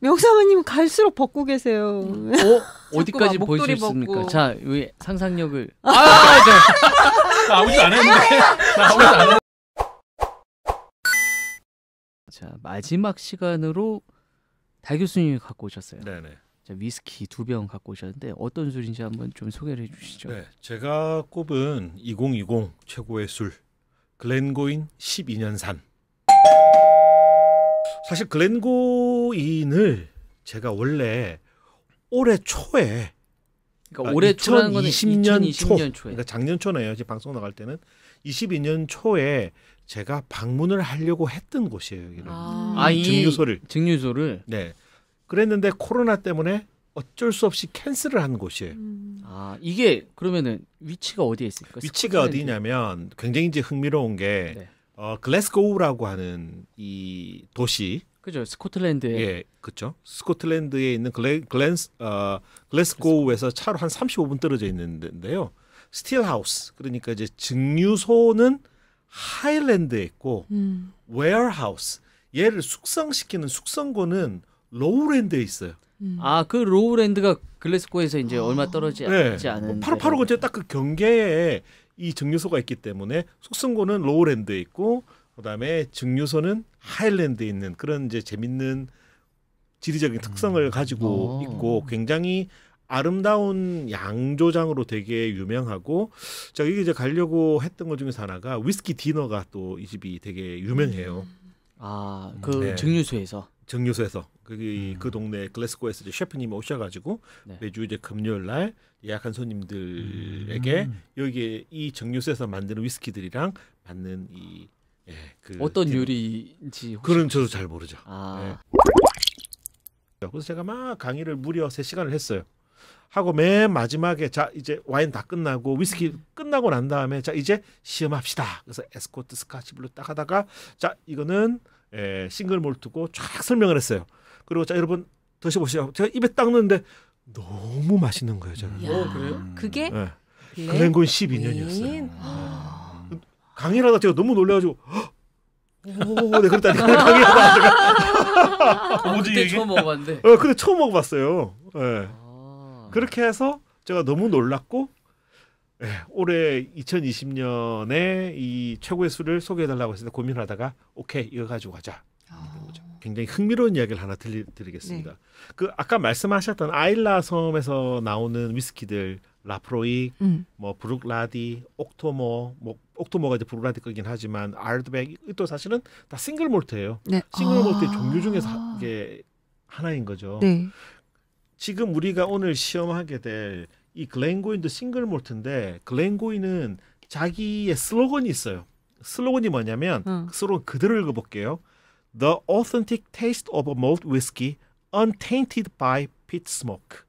명사모님 갈수록 벗고 계세요. 어? 어디까지 보일 수 있습니까? 벗고. 자, 상상력을. 아! 아, 저, 나 아무도 안 했는데. 나 아무도 안 했는데. 자, 마지막 시간으로 달 교수님이 갖고 오셨어요. 네네. 자, 위스키 두 병 갖고 오셨는데 어떤 술인지 한번 좀 소개를 해주시죠. 네, 제가 꼽은 2020 최고의 술 글렌고인 12년산 사실 글렌고인을 제가 원래 올해 초에 그러니까 아, 올해 초라는 거는 2020년 초, 그러니까 작년 초네요. 지금 방송 나갈 때는 22년 초에 제가 방문을 하려고 했던 곳이에요. 여기는 아, 아 증류소를 증류소를 네 그랬는데 코로나 때문에 어쩔 수 없이 캔슬을 한 곳이에요. 음. 아 이게 그러면은 위치가 어디에 있을까? 요 위치가 어디냐면 굉장히 이제 흥미로운 게 네. 어 글래스고우라고 하는 이 도시 그죠 스코틀랜드에 예 그죠 스코틀랜드에 있는 글래, 글랜스 어 글래스고우에서 차로 한 35분 떨어져 있는데요 스틸하우스 그러니까 이제 증류소는 하일랜드에 있고 음. 웨어하우스 얘를 숙성시키는 숙성고는 로우랜드에 있어요. 음. 아그 로우랜드가 글래스고에서 이제 아. 얼마 떨어지지 네. 뭐 않은. 바로바로그 이제 딱 그 경계에 이 증류소가 있기 때문에 속성고는 로우랜드에 있고 그다음에 증류소는 하일랜드에 있는 그런 이제 재밌는 지리적인 특성을 음. 가지고 오. 어. 있고 굉장히 아름다운 양조장으로 되게 유명하고 제가 이게 이제 가려고 했던 것 중에서 하나가 위스키 디너가 또 이 집이 되게 유명해요. 음. 아그 음. 네. 증류소에서 정류소에서 그그 음. 그 동네 글래스고에서 셰프님이 오셔가지고 네. 매주 이제 금요일 날 예약한 손님들에게 음. 여기에 이 정류소에서 만드는 위스키들이랑 받는이 예, 그 어떤 요리인지 혹시... 그런 저도 잘 모르죠. 아. 예. 그래서 제가 막 강의를 무려 3 시간을 했어요. 하고 맨 마지막에 자 이제 와인 다 끝나고 위스키 음. 끝나고 난 다음에 자 이제 시험합시다. 그래서 에스코트 스카치블로딱 하다가 자 이거는 에, 예, 싱글 몰트고 쫙 설명을 했어요. 그리고 자 여러분 드셔보시죠. 제가 입에 딱 넣는데 너무 맛있는 거예요. 저는. 어, 그래요? 음. 그게 네. 글렌곤 12년이었어요. 예. 아. 강의하다 제가 너무 놀래가지고 오, 어, 네, 그랬다니까 강의하다 제가 뭐지 아, 그때 처음 먹어봤는데. 어, 근데 처음 먹어봤어요. 예. 네. 아. 그렇게 해서 제가 너무 놀랐고 네, 올해 2020년에 이 최고의 수를 소개해달라고 했을 때 고민하다가 오케이 이거 가지고 가자. 아. 굉장히 흥미로운 이야기를 하나 들리, 드리겠습니다. 네. 그 아까 말씀하셨던 아일라 섬에서 나오는 위스키들 라프로이, 음. 뭐 브룩라디, 옥토모, 뭐 옥토모가 이제 브룩라디 거긴 하지만 아르드백 또 사실은 다 싱글 몰트예요. 네. 싱글 아~ 몰트의 종류 중에서 이게 하나인 거죠. 네. 지금 우리가 오늘 시험하게 될이 글렌고인도 싱글 몰트인데 글렌고인은 자기의 슬로건이 있어요. 슬로건이 뭐냐면 응. 그 슬로건 그대로 읽어볼게요. The authentic taste of a malt whiskey untainted by pit smoke.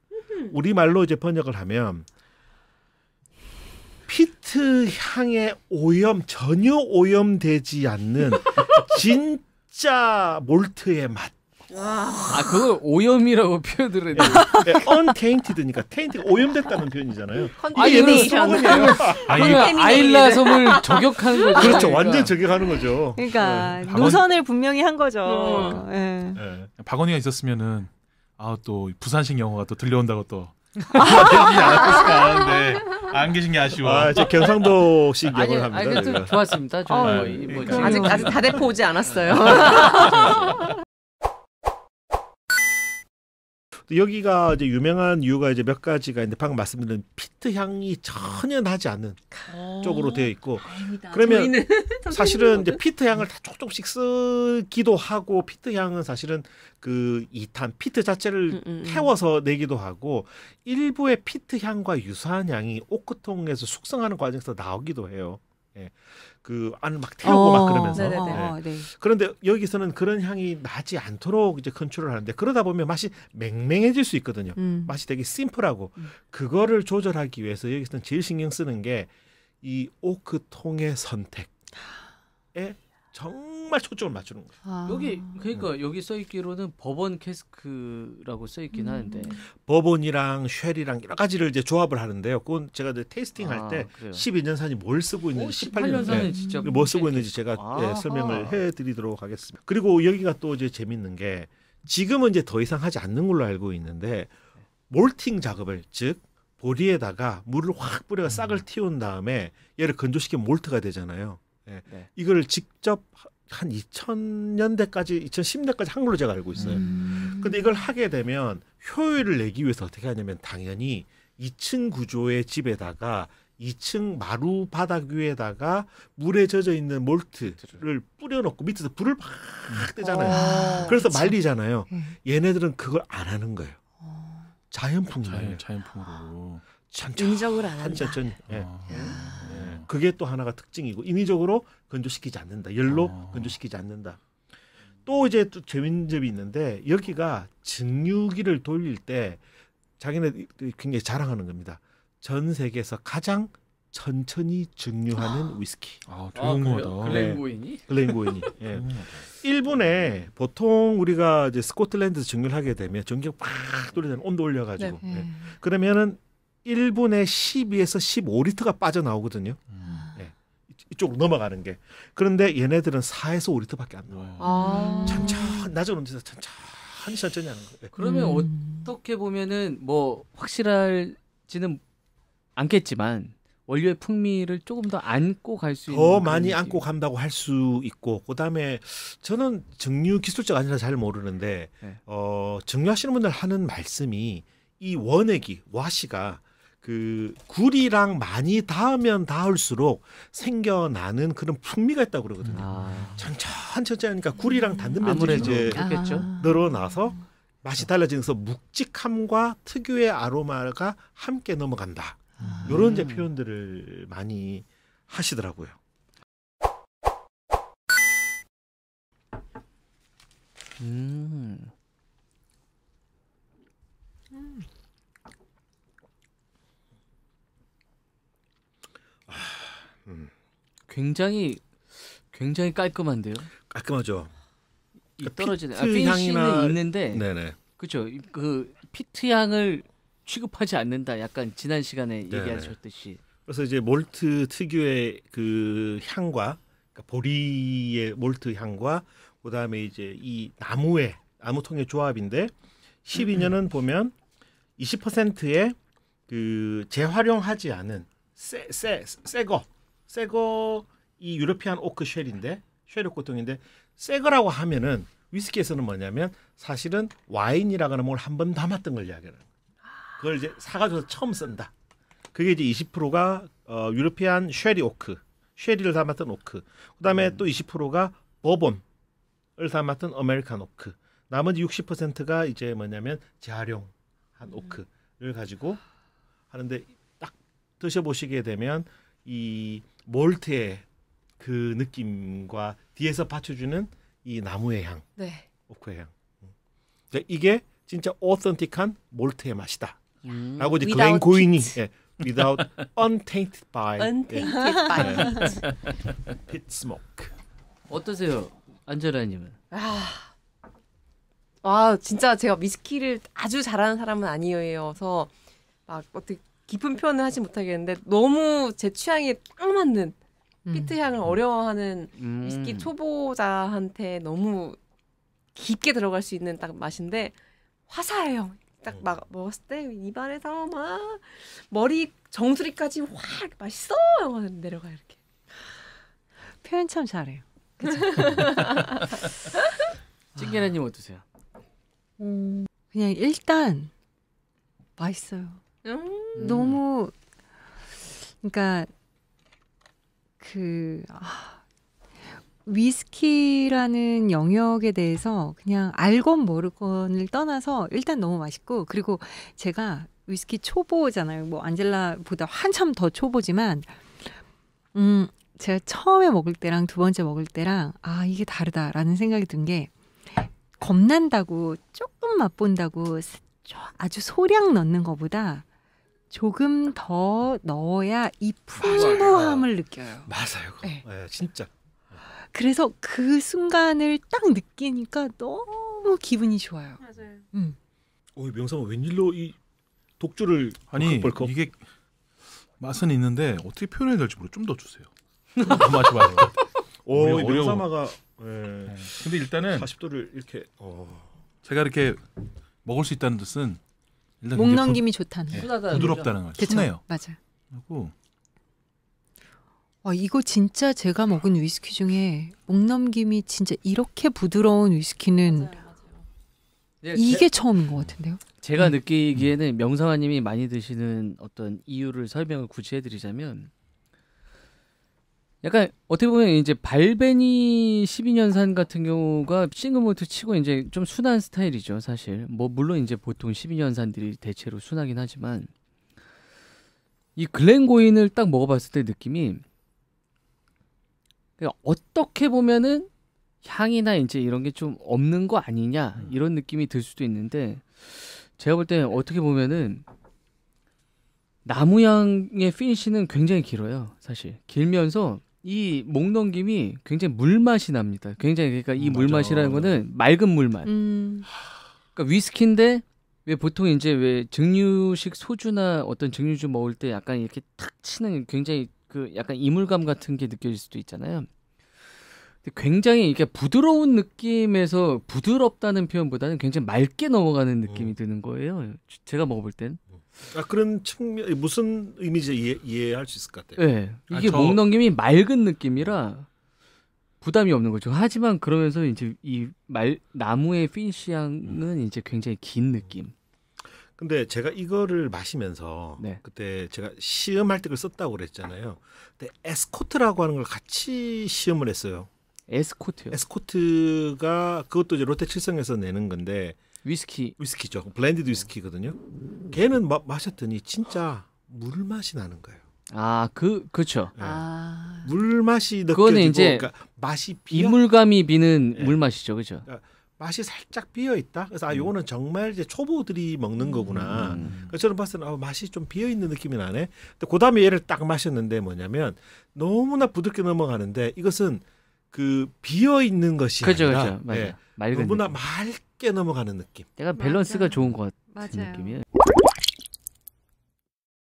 우리 말로 이제 번역을 하면 피트 향의 오염 전혀 오염되지 않는 진짜 몰트의 맛. 아 그걸 오염이라고 표현을 했는데 u n 인티드니까 테인트가 오염됐다는 표현이잖아요. 아 얘는 스이에 아일라 섬을 저격하는 거죠. 그렇죠, 그러니까. 완전 저격하는 거죠. 그러니까 네. 노선을 분명히 한 거죠. 어. 네. 네. 박원희가 있었으면은 아 또 부산식 영화가 또 들려온다고 또. 아. 네. 안 계신 게 아쉬워. 아, 제 경상도식 영어 합니다. 아니, 좋았습니다. 아, 뭐, 네. 뭐, 아직 아직 다대포 오지 않았어요. 또 여기가 이제 유명한 이유가 이제 몇 가지가 있는데 방금 말씀드린 피트 향이 전혀 나지 않는 아, 쪽으로 되어 있고 다행이다. 그러면 사실은 이제 피트 향을 다 조금씩 쓰기도 하고 피트 향은 사실은 그 이탄 피트 자체를 음, 음, 음. 태워서 내기도 하고 일부의 피트 향과 유사한 향이 오크통에서 숙성하는 과정에서 나오기도 해요. 예. 그안을 막 태우고 어, 막 그러면서 네. 네. 그런데 여기서는 그런 향이 나지 않도록 이제 컨트롤 하는데 그러다 보면 맛이 맹맹해질 수 있거든요 음. 맛이 되게 심플하고 음. 그거를 조절하기 위해서 여기서는 제일 신경 쓰는 게 이 오크 통의 선택에 정 정말 초점을 맞추는 거예요. 아. 여기 그러니까 음. 여기 써 있기로는 버번 캐스크라고 써 있긴 음. 하는데 버번이랑 쉘이랑 여러 가지를 이제 조합을 하는데 요 그건 제가 이제 테이스팅 아, 할때 12년산이 뭘 쓰고 있는지 오, 어, 18년산이 네. 진짜 뭘 쓰고 있는지 제가 아. 설명을 해 드리도록 하겠습니다. 그리고 여기가 또 이제 재밌는 게 지금은 이제 더 이상 하지 않는 걸로 알고 있는데 몰팅 작업을 즉 보리에다가 물을 확 뿌려가 싹을 음. 틔운 다음에 얘를 건조시켜 몰트가 되잖아요. 예. 네. 이걸 직접 한 2000년대까지 2010년대까지 한 걸로 제가 알고 있어요. 음. 근데 이걸 하게 되면 효율을 내기 위해서 어떻게 하냐면 당연히 2층 구조의 집에다가 2층 마루 바닥 위에다가 물에 젖어 있는 몰트를 뿌려놓고 밑에서 불을 막 음. 떼잖아요. 아, 그래서 말리잖아요. 예. 얘네들은 그걸 안 하는 거예요. 자연풍이에요. 자연, 풍으로 인적을 안 한다. 천천 예. 아, 예. 그게 또 하나가 특징이고 인위적으로 건조시키지 않는다. 열로 아. 건조시키지 않는다. 또 이제 또 재밌는 점이 있는데 여기가 증류기를 돌릴 때 자기네 굉장히 자랑하는 겁니다. 전 세계에서 가장 천천히 증류하는 아. 위스키. 아, 조용하다. 아, 네. 글렌고인이? 글렌고인이. 예. 음. 일본에 보통 우리가 이제 스코틀랜드 증류를 하게 되면 전기 팍 돌리잖아요. 온도 올려 가지고. 네. 예. 네. 그러면은 일본에 12에서 15리터가 빠져나오거든요. 음. 예. 이쪽으로 넘어가는 게. 그런데 얘네들은 4에서 5리터밖에 안 나와요. 아. 천천히 낮은 온도에서 천천히 천천히 하는 거예요. 예. 그러면 음. 어떻게 보면은 뭐 확실할지는 않겠지만 원료의 풍미를 조금 더 안고 갈 수 있는 더 많이 느낌. 안고 간다고 할 수 있고 그다음에 저는 정류 기술자가 아니라 잘 모르는데 네. 어 정류하시는 분들 하는 말씀이 이 원액이 와시가 그 굴이랑 많이 닿으면 닿을수록 생겨나는 그런 풍미가 있다고 그러거든요. 아. 천천히 천천히 하니까 굴이랑 음. 닿는 면적이 이제 그렇겠죠. 아. 늘어나서 맛이 음. 달라지면서 묵직함과 특유의 아로마가 함께 넘어간다. 아. 요런 이제 표현들을 많이 하시더라고요. 음. 아, 음. 굉장히 굉장히 깔끔한데요. 깔끔하죠. 떨어지는 아, 피니쉬는 있는데. 네네. 그렇죠. 그 피트 향을 취급하지 않는다. 약간 지난 시간에 네, 얘기하셨듯이. 네. 그래서 이제 몰트 특유의 그 향과 그러니까 보리의 몰트 향과 그다음에 이제 이 나무의 나무통의 조합인데 12년은 음, 음. 보면 20%의 그 재활용하지 않은 새새새거 새거 이 유러피안 오크 쉘인데 쉘의 고통인데 새거라고 하면은 위스키에서는 뭐냐면 사실은 와인이라거나 뭘한번 담았던 걸 이야기하는 거예요. 그걸 이제 사가줘서 처음 쓴다. 그게 이제 20%가 어, 유로피안 쉐리 오크, 쉐리를 담았던 오크. 그다음에 음. 또 20%가 버본을 담았던 아메리칸 오크. 나머지 60%가 이제 뭐냐면 재활용한 음. 오크를 가지고 하는데 딱 드셔보시게 되면 이 몰트의 그 느낌과 뒤에서 받쳐주는 이 나무의 향, 네. 오크의 향. 그 이게 진짜 오선틱한 몰트의 맛이다. 음. 라고 이제 글렌 고인이 예, without untainted by 예. untainted by pit smoke. 어떠세요, 안젤라님은? 아, 아, 진짜 제가 미스키를 아주 잘하는 사람은 아니어서 막 어떻게 깊은 표현을 하지 못하겠는데 너무 제 취향에 딱 맞는 음. 피트 향을 어려워하는 음. 위스키 초보자한테 너무 깊게 들어갈 수 있는 딱 맛인데 화사해요. 딱막 음. 먹었을 때 입안에서 막 머리 정수리까지 확 맛있어 하고 내려가 이렇게 표현 참 잘해요. 찡기라님 어떠세요? 음, 그냥 일단 맛있어요. 음. 너무 그러니까 그 아, 위스키라는 영역에 대해서 그냥 알건 모르건을 떠나서 일단 너무 맛있고 그리고 제가 위스키 초보잖아요. 뭐 안젤라보다 한참 더 초보지만 음 제가 처음에 먹을 때랑 두 번째 먹을 때랑 아 이게 다르다라는 생각이 든 게 겁난다고 조금 맛본다고 아주 소량 넣는 것보다 조금 더 넣어야 이 풍부함을 맞아요. 느껴요. 맞아요. 네. 네 진짜. 그래서 그 순간을 딱 느끼니까 너무 기분이 좋아요. 맞아요. 음. 어, 명삼아 웬일로 이 독주를 아니 벌컥벌컥. 이게 맛은 있는데 어떻게 표현해야 될지 모르. 좀더 주세요. 맛이 많이 나. 오, 명삼아가. 예. 네. 근데 일단은 40도를 이렇게. 어. 제가 이렇게 먹을 수 있다는 뜻은 일단 목 넘김이 좋다는 예, 부드럽다는 거죠. 순해요. 맞아. 그리고 아, 이거 진짜 제가 먹은 위스키 중에 목넘김이 진짜 이렇게 부드러운 위스키는 맞아요, 맞아요. 네, 이게 제, 처음인 것 같은데요. 제가 음. 느끼기에는 명상아님이 많이 드시는 어떤 이유를 설명을 굳이 해드리자면 약간 어떻게 보면 이제 발베니 12년산 같은 경우가 싱글몰트 치고 이제 좀 순한 스타일이죠 사실 뭐 물론 이제 보통 12년산들이 대체로 순하긴 하지만 이 글렌고인을 딱 먹어봤을 때 느낌이 그러니까 어떻게 보면은 향이나 이제 이런 게 좀 없는 거 아니냐 음. 이런 느낌이 들 수도 있는데 제가 볼 때 어떻게 보면은 나무향의 피니시는 굉장히 길어요 사실 길면서 이 목넘김이 굉장히 물맛이 납니다 굉장히 그러니까 이 음, 물맛이라는 거는 맑은 물맛 음. 그러니까 위스키인데 왜 보통 이제 왜 증류식 소주나 어떤 증류주 먹을 때 약간 이렇게 탁 치는 굉장히 그 약간 이물감 같은 게 느껴질 수도 있잖아요. 굉장히 이게 부드러운 느낌에서 부드럽다는 표현보다는 굉장히 맑게 넘어가는 느낌이 음. 드는 거예요. 제가 먹어볼 땐. 음. 아 그런 측면 무슨 의미지 이해, 이해할 수 있을 것 같아요. 네, 이게 아, 저... 목넘김이 맑은 느낌이라 부담이 없는 거죠. 하지만 그러면서 이제 이 말 나무의 피니시향은 음. 이제 굉장히 긴 느낌. 근데 제가 이거를 마시면서 네. 그때 제가 시음할 때 그걸 썼다고 그랬잖아요. 근데 에스코트라고 하는 걸 같이 시음을 했어요. 에스코트요. 에스코트가 그것도 이제 롯데 칠성에서 내는 건데 위스키 위스키죠. 블렌디드 위스키거든요. 걔는 마, 마셨더니 진짜 물 맛이 나는 거예요. 아, 그 그렇죠. 네. 아... 물 맛이 느껴지고 그러니까 맛이 비어... 이물감이 비는 네. 물 맛이죠. 그렇죠. 그러니까 맛이 살짝 비어 있다. 그래서 아 음. 요거는 정말 이제 초보들이 먹는 음. 거구나. 음. 그래서 저는 봤을 때는 아, 맛이 좀 비어 있는 느낌이 나네. 근데 그다음에 얘를 딱 마셨는데 뭐냐면 너무나 부드럽게 넘어가는데 이것은 그 비어 있는 것이 그죠, 아니라 그죠. 맞아요. 예, 맑은 너무나 느낌. 맑게 넘어가는 느낌. 내가 밸런스가 맞아 좋은 것 같은 느낌이에요.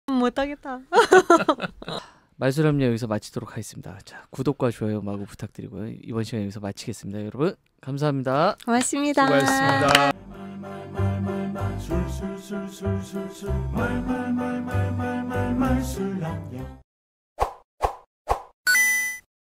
못하겠다. 말소렴 여기서 마치도록 하겠습니다. 자, 구독과 좋아요 마구 부탁드리고요. 이번 시간 여기서 마치겠습니다. 여러분 감사합니다. 고맙습니다. 고하습니다 수고하셨습니다.